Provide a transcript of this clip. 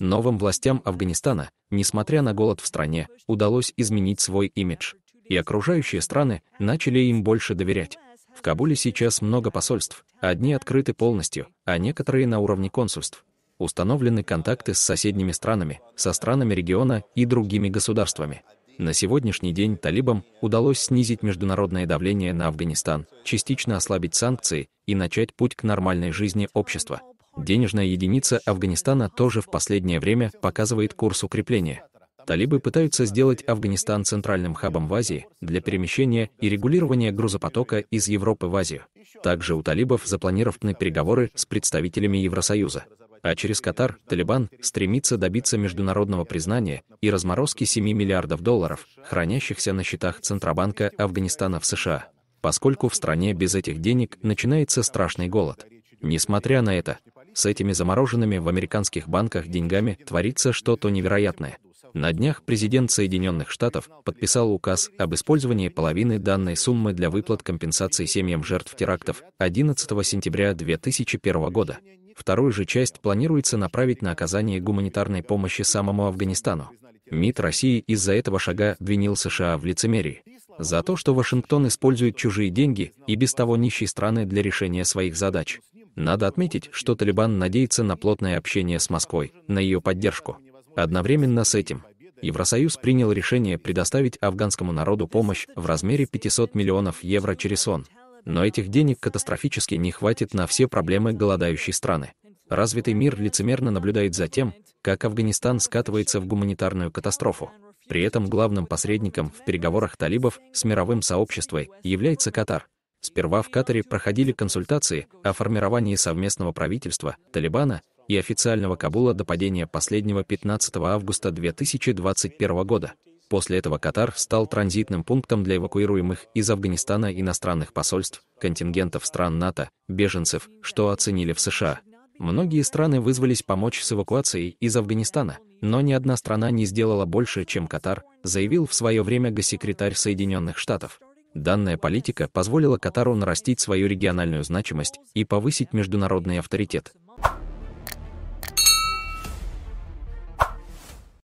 Новым властям Афганистана, несмотря на голод в стране, удалось изменить свой имидж, и окружающие страны начали им больше доверять. В Кабуле сейчас много посольств, одни открыты полностью, а некоторые на уровне консульств. Установлены контакты с соседними странами, со странами региона и другими государствами. На сегодняшний день талибам удалось снизить международное давление на Афганистан, частично ослабить санкции и начать путь к нормальной жизни общества. Денежная единица Афганистана тоже в последнее время показывает курс укрепления. Талибы пытаются сделать Афганистан центральным хабом в Азии для перемещения и регулирования грузопотока из Европы в Азию. Также у талибов запланированы переговоры с представителями Евросоюза. А через Катар Талибан стремится добиться международного признания и разморозки 7 миллиардов долларов, хранящихся на счетах Центробанка Афганистана в США, поскольку в стране без этих денег начинается страшный голод. Несмотря на это, с этими замороженными в американских банках деньгами творится что-то невероятное. На днях президент Соединенных Штатов подписал указ об использовании половины данной суммы для выплат компенсации семьям жертв терактов 11 сентября 2001 года. Вторую же часть планируется направить на оказание гуманитарной помощи самому Афганистану. МИД России из-за этого шага обвинил США в лицемерии. За то, что Вашингтон использует чужие деньги и без того нищие страны для решения своих задач. Надо отметить, что Талибан надеется на плотное общение с Москвой, на ее поддержку. Одновременно с этим Евросоюз принял решение предоставить афганскому народу помощь в размере 500 миллионов евро через ООН. Но этих денег катастрофически не хватит на все проблемы голодающей страны. Развитый мир лицемерно наблюдает за тем, как Афганистан скатывается в гуманитарную катастрофу. При этом главным посредником в переговорах талибов с мировым сообществом является Катар, Сперва в Катаре проходили консультации о формировании совместного правительства, Талибана и официального Кабула до падения последнего 15 августа 2021 года. После этого Катар стал транзитным пунктом для эвакуируемых из Афганистана иностранных посольств, контингентов стран НАТО, беженцев, что оценили в США. Многие страны вызвались помочь с эвакуацией из Афганистана, но ни одна страна не сделала больше, чем Катар, заявил в свое время госсекретарь Соединенных Штатов. Данная политика позволила Катару нарастить свою региональную значимость и повысить международный авторитет,